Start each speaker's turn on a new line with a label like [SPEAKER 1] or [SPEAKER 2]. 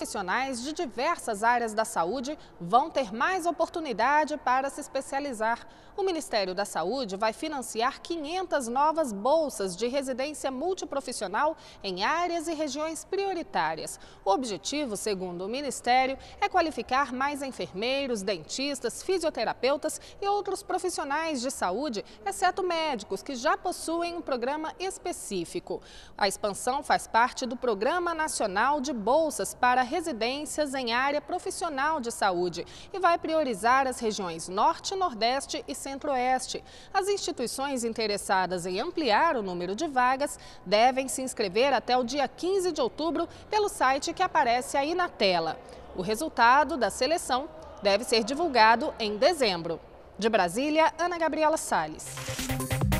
[SPEAKER 1] profissionais de diversas áreas da saúde vão ter mais oportunidade para se especializar. O Ministério da Saúde vai financiar 500 novas bolsas de residência multiprofissional em áreas e regiões prioritárias. O objetivo, segundo o Ministério, é qualificar mais enfermeiros, dentistas, fisioterapeutas e outros profissionais de saúde, exceto médicos, que já possuem um programa específico. A expansão faz parte do Programa Nacional de Bolsas para residências em área profissional de saúde e vai priorizar as regiões Norte, Nordeste e Centro-Oeste. As instituições interessadas em ampliar o número de vagas devem se inscrever até o dia 15 de outubro pelo site que aparece aí na tela. O resultado da seleção deve ser divulgado em dezembro. De Brasília, Ana Gabriela Salles.